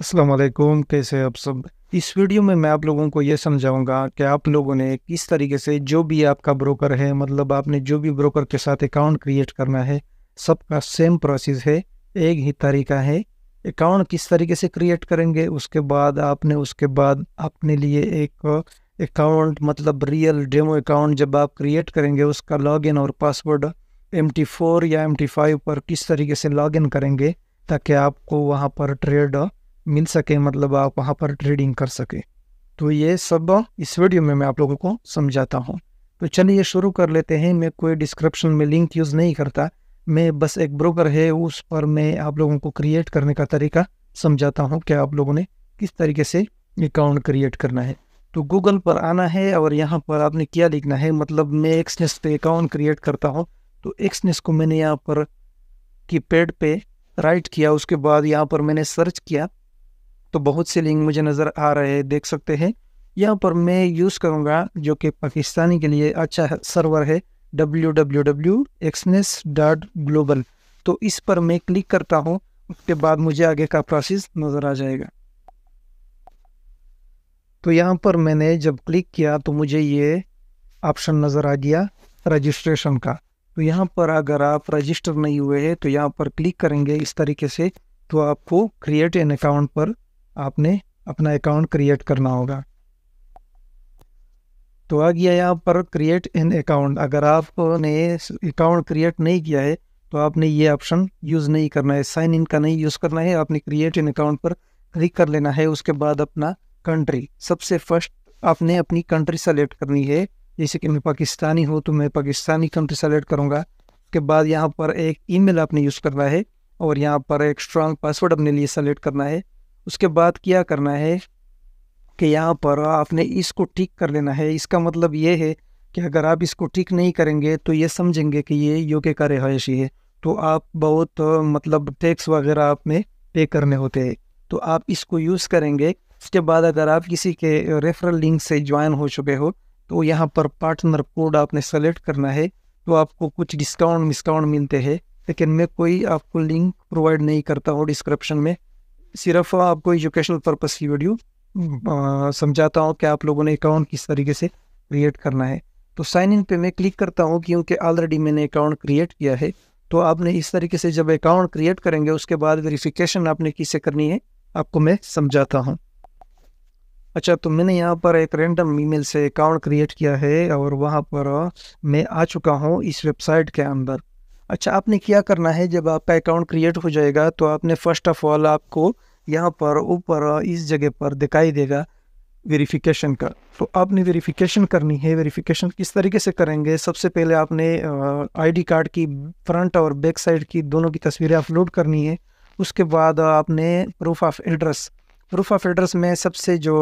अस्सलाम वालेकुम कैसे आप सब इस वीडियो में मैं आप लोगों को ये समझाऊंगा कि आप लोगों ने किस तरीके से जो भी आपका ब्रोकर है मतलब आपने जो भी ब्रोकर के साथ अकाउंट क्रिएट करना है सबका सेम प्रोसेस है एक ही तरीका है अकाउंट किस तरीके से क्रिएट करेंगे उसके बाद आपने उसके बाद अपने लिए एक अकाउंट मतलब रियल डेमो अकाउंट जब आप क्रिएट करेंगे उसका इन और पासवर्ड एम या एम पर किस तरीके से इन करेंगे ताकि आपको वहाँ पर ट्रेड मिल सके मतलब आप वहाँ पर ट्रेडिंग कर सके तो ये सब इस वीडियो में मैं आप लोगों को समझाता हूँ तो चलिए शुरू कर लेते हैं मैं कोई डिस्क्रिप्शन में लिंक यूज़ नहीं करता मैं बस एक ब्रोकर है उस पर मैं आप लोगों को क्रिएट करने का तरीका समझाता हूँ कि आप लोगों ने किस तरीके से अकाउंट क्रिएट करना है तो गूगल पर आना है और यहाँ पर आपने क्या लिखना है मतलब मैं एक्सनेस पे अकाउंट क्रिएट करता हूँ तो एक्सनेस को मैंने यहाँ पर की पे राइट किया उसके बाद यहाँ पर मैंने सर्च किया तो बहुत से लिंक मुझे नज़र आ रहे हैं देख सकते हैं यहाँ पर मैं यूज़ करूँगा जो कि पाकिस्तानी के लिए अच्छा सर्वर है W W W Exness dot global तो इस पर मैं क्लिक करता हूँ उसके बाद मुझे आगे का प्रोसेस नज़र आ जाएगा तो यहाँ पर मैंने जब क्लिक किया तो मुझे ये ऑप्शन नज़र आ गया रजिस्ट्रेशन का तो यहाँ पर अगर आप रजिस्टर नहीं हुए हैं तो यहाँ पर क्लिक करेंगे इस तरीके से तो आपको क्रिएट एन अकाउंट पर आपने अपना अकाउंट क्रिएट करना होगा तो आ गया यहाँ पर क्रिएट इन अकाउंट अगर आपने अकाउंट क्रिएट नहीं किया है तो आपने ये ऑप्शन यूज़ नहीं करना है साइन इन का नहीं यूज़ करना है आपने क्रिएट इन अकाउंट पर क्लिक कर लेना है उसके बाद अपना कंट्री सबसे फर्स्ट आपने अपनी कंट्री सेलेक्ट करनी है जैसे कि मैं पाकिस्तानी हूँ तो मैं पाकिस्तानी कंट्री सेलेक्ट करूँगा उसके बाद यहाँ पर एक ईमेल आपने यूज़ करना है और यहाँ पर एक स्ट्रांग पासवर्ड अपने लिए सेलेक्ट करना है उसके बाद क्या करना है कि यहाँ पर आपने इसको ठीक कर लेना है इसका मतलब ये है कि अगर आप इसको ठीक नहीं करेंगे तो ये समझेंगे कि ये योग्य का रिहायशी है तो आप बहुत मतलब टैक्स वगैरह आप में पे करने होते हैं तो आप इसको यूज़ करेंगे उसके बाद अगर आप किसी के रेफरल लिंक से ज्वाइन हो चुके हो तो यहाँ पर पार्टनर कोड आपने सेलेक्ट करना है तो आपको कुछ डिस्काउंट मिस्काउंट मिलते हैं लेकिन मैं कोई आपको लिंक प्रोवाइड नहीं करता हूँ डिस्क्रिप्शन में सिर्फ आपको एजुकेशनल पर्पज़ की वीडियो समझाता हूँ कि आप लोगों ने अकाउंट किस तरीके से क्रिएट करना है तो साइन इन पे मैं क्लिक करता हूँ क्योंकि ऑलरेडी मैंने अकाउंट क्रिएट किया है तो आपने इस तरीके से जब अकाउंट क्रिएट करेंगे उसके बाद वेरिफिकेशन आपने किससे करनी है आपको मैं समझाता हूँ अच्छा तो मैंने यहाँ पर एक रैंडम ईमेल से अकाउंट क्रिएट किया है और वहाँ पर मैं आ चुका हूँ इस वेबसाइट के अंदर अच्छा आपने क्या करना है जब आपका अकाउंट क्रिएट हो जाएगा तो आपने फर्स्ट ऑफ ऑल आपको यहाँ पर ऊपर इस जगह पर दिखाई देगा वेरिफिकेशन का तो आपने वेरिफिकेशन करनी है वेरिफिकेशन किस तरीके से करेंगे सबसे पहले आपने आईडी कार्ड की फ्रंट और बैक साइड की दोनों की तस्वीरें अपलोड करनी है उसके बाद आपने proof of address proof of address में सबसे जो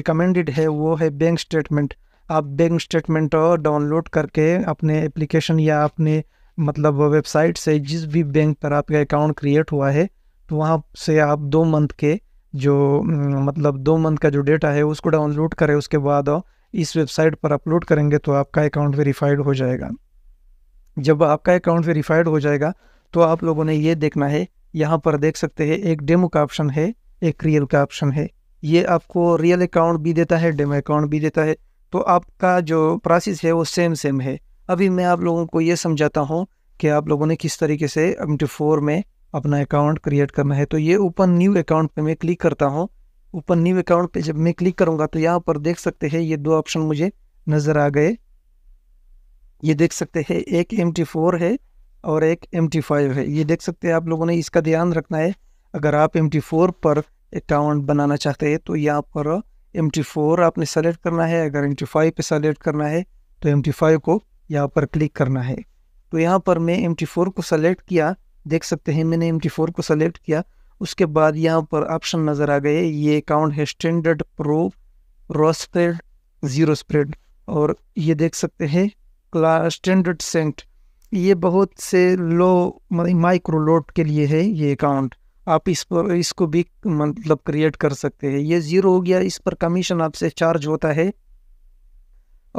रिकमेंडेड है वो है बैंक स्टेटमेंट आप बैंक स्टेटमेंट डाउनलोड करके अपने एप्लीकेशन या अपने मतलब वेबसाइट से जिस भी बैंक पर आपका अकाउंट क्रिएट हुआ है तो वहाँ से आप दो मंथ के जो मतलब दो मंथ का जो डेटा है उसको डाउनलोड करें उसके बाद इस वेबसाइट पर अपलोड करेंगे तो आपका अकाउंट वेरीफाइड हो जाएगा जब आपका अकाउंट वेरीफाइड हो जाएगा तो आप लोगों ने ये देखना है यहाँ पर देख सकते हैं एक डेमो का ऑप्शन है एक रियल का ऑप्शन है ये आपको रियल अकाउंट भी देता है डेमो अकाउंट भी देता है तो आपका जो प्रोसेस है वो सेम सेम है अभी मैं आप लोगों को ये समझाता हूँ कि आप लोगों ने किस तरीके से टी फोर में अपना अकाउंट क्रिएट करना है तो ये ओपन न्यू अकाउंट पे मैं क्लिक करता हूँ ओपन न्यू अकाउंट पे जब मैं क्लिक करूँगा तो यहाँ पर देख सकते हैं ये दो ऑप्शन मुझे नज़र आ गए ये देख सकते हैं एक एम है और एक एम है ये देख सकते हैं आप लोगों ने इसका ध्यान रखना है अगर आप एम पर अकाउंट बनाना चाहते हैं तो यहाँ पर एम टी फोर आपने सेलेक्ट करना है अगर एम टी फाइव पर सेलेक्ट करना है तो एम टी फाइव को यहाँ पर क्लिक करना है तो यहाँ पर मैं एम को सेलेक्ट किया देख सकते हैं मैंने एम को सेलेक्ट किया उसके बाद यहाँ पर ऑप्शन नज़र आ गए ये अकाउंट है standard pro raw zero spread और ये देख सकते हैं स्टैंडर्ड सेंट ये बहुत से लो माइक्रो लोड के लिए है ये अकाउंट आप इस पर इसको भी मतलब क्रिएट कर सकते हैं ये ज़ीरो हो गया इस पर कमीशन आपसे चार्ज होता है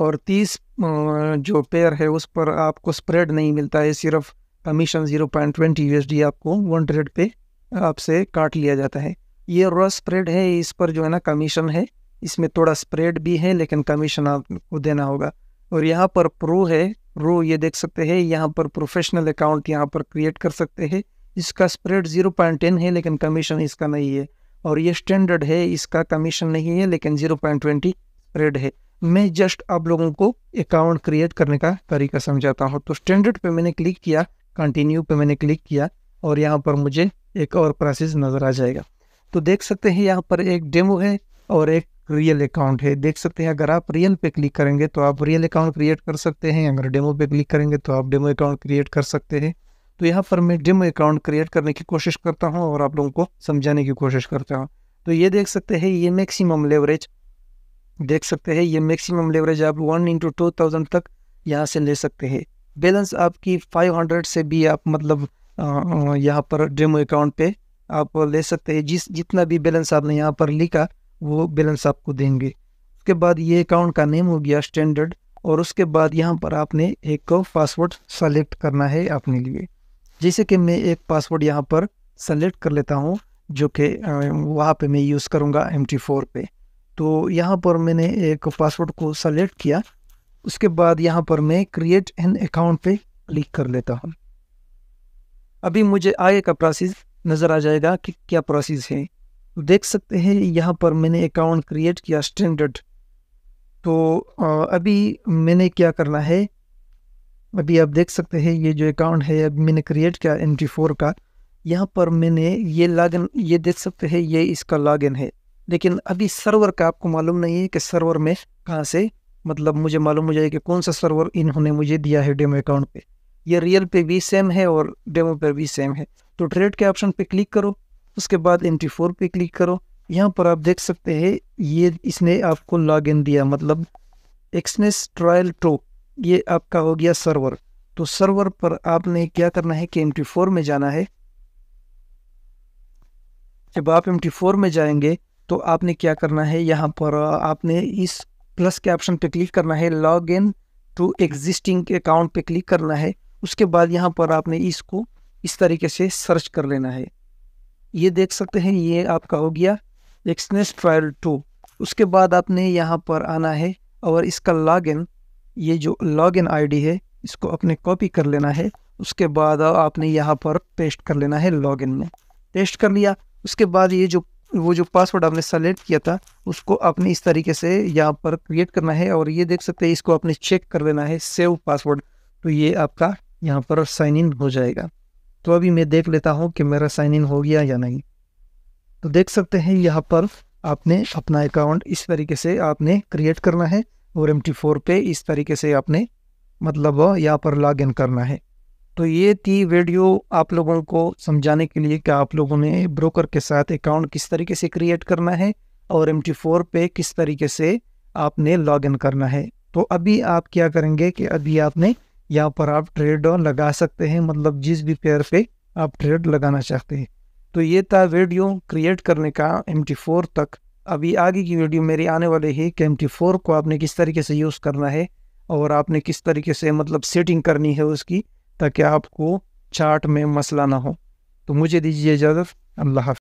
और तीस जो पेयर है उस पर आपको स्प्रेड नहीं मिलता है सिर्फ commission zero point twenty you आपको वन ट्रेड पे आपसे काट लिया जाता है ये रॉ स्प्रेड है इस पर जो है ना कमीशन है इसमें थोड़ा स्प्रेड भी है लेकिन कमीशन आपको देना होगा और यहाँ पर प्रो है प्रो ये देख सकते हैं यहाँ पर प्रोफेशनल अकाउंट यहाँ पर क्रिएट कर सकते हैं इसका स्प्रेड जीरो पॉइंट टेन है लेकिन कमीशन इसका नहीं है और ये स्टैंडर्ड है इसका कमीशन नहीं है लेकिन जीरो पॉइंट ट्वेंटी स्प्रेड है मैं जस्ट आप लोगों को अकाउंट क्रिएट करने का तरीका समझाता हूँ तो स्टैंडर्ड पे मैंने क्लिक किया कंटिन्यू पे मैंने क्लिक किया और यहाँ पर मुझे एक और प्रोसेस नज़र आ जाएगा तो देख सकते हैं यहाँ पर एक डेमो है और एक रियल अकाउंट है देख सकते हैं अगर आप रियल पे क्लिक करेंगे तो आप रियल अकाउंट क्रिएट कर सकते हैं अगर डेमो पे क्लिक करेंगे तो आप डेमो अकाउंट क्रिएट कर सकते हैं तो यहाँ पर मैं डेमो अकाउंट क्रिएट करने की कोशिश करता हूँ और आप लोगों को समझाने की कोशिश करता हूँ तो ये देख सकते हैं ये मैक्सिमम लेवरेज देख सकते हैं ये मैक्सिमम लेवरेज आप वन इंटू टू थाउजेंड तक यहाँ से ले सकते हैं बैलेंस आपकी फाइव हंड्रेड से भी आप मतलब यहाँ पर डेमो अकाउंट पे आप ले सकते हैं जिस जितना भी बैलेंस आपने यहाँ पर लिखा वो बैलेंस आपको देंगे उसके बाद ये अकाउंट का नेम हो गया स्टैंडर्ड और उसके बाद यहाँ पर आपने एक पासवर्ड सेलेक्ट करना है अपने लिए जैसे कि मैं एक पासवर्ड यहाँ पर सेलेक्ट कर लेता हूँ जो कि वहाँ पे मैं यूज़ करूँगा एम टी फोर पे तो यहाँ पर मैंने एक पासवर्ड को सेलेक्ट किया उसके बाद यहाँ पर मैं क्रिएट एन अकाउंट पे क्लिक कर लेता हूँ अभी मुझे आगे का प्रोसेस नज़र आ जाएगा कि क्या प्रोसेस है तो देख सकते हैं यहाँ पर मैंने अकाउंट क्रिएट किया स्टैंडर्ड तो अभी मैंने क्या करना है अभी आप देख सकते हैं ये जो अकाउंट है अभी मैंने क्रिएट किया एम फोर का यहाँ पर मैंने ये लॉगिन ये देख सकते हैं ये इसका लॉगिन है लेकिन अभी सर्वर का आपको मालूम नहीं है कि सर्वर में कहाँ से मतलब मुझे मालूम हो जाए कि कौन सा सर्वर इन्होंने मुझे दिया है डेमो अकाउंट पे ये रियल पे भी सेम है और डेमो पे भी सेम है तो ट्रेड के ऑप्शन पे क्लिक करो उसके बाद एंट्री फोर पे क्लिक करो यहाँ पर आप देख सकते हैं ये इसने आपको लॉग इन दिया मतलब एक्सनेस ट्रायल टो ये आपका हो गया सर्वर तो सर्वर पर आपने क्या करना है कि एम फोर में जाना है जब आप एम फोर में जाएंगे तो आपने क्या करना है यहाँ पर आपने इस प्लस के ऑप्शन पे क्लिक करना है log in to existing account पे क्लिक करना है उसके बाद यहाँ पर आपने इसको इस तरीके से सर्च कर लेना है ये देख सकते हैं ये आपका हो गया एक्सनेस ट्रायल टू उसके बाद आपने यहाँ पर आना है और इसका लॉगिन ये जो लॉगिन आईडी है इसको अपने कॉपी कर लेना है उसके बाद आपने यहाँ पर पेस्ट कर लेना है लॉगिन में पेस्ट कर लिया उसके बाद ये जो वो जो पासवर्ड आपने सेलेक्ट किया था उसको आपने इस तरीके से यहाँ पर क्रिएट करना है और ये देख सकते हैं इसको आपने चेक कर लेना है सेव पासवर्ड तो ये आपका यहाँ पर साइन इन हो जाएगा तो अभी मैं देख लेता हूँ कि मेरा साइन इन हो गया या नहीं तो देख सकते हैं यहाँ पर आपने अपना अकाउंट इस तरीके से आपने क्रिएट करना है और एम टी फोर पे इस तरीके से आपने मतलब यहाँ पर लॉग इन करना है तो ये थी वीडियो आप लोगों को समझाने के लिए कि आप लोगों ने ब्रोकर के साथ अकाउंट किस तरीके से क्रिएट करना है और एम टी फोर पे किस तरीके से आपने लॉग इन करना है तो अभी आप क्या करेंगे कि अभी आपने यहाँ पर आप ट्रेड लगा सकते हैं मतलब जिस भी पेयर पे आप ट्रेड लगाना चाहते हैं तो ये था वीडियो क्रिएट करने का एम टी फोर तक अभी आगे की वीडियो मेरी आने वाली है कि एम टी फोर को आपने किस तरीके से यूज़ करना है और आपने किस तरीके से मतलब सेटिंग करनी है उसकी ताकि आपको चार्ट में मसला ना हो तो मुझे दीजिए इजाज़त अल्लाह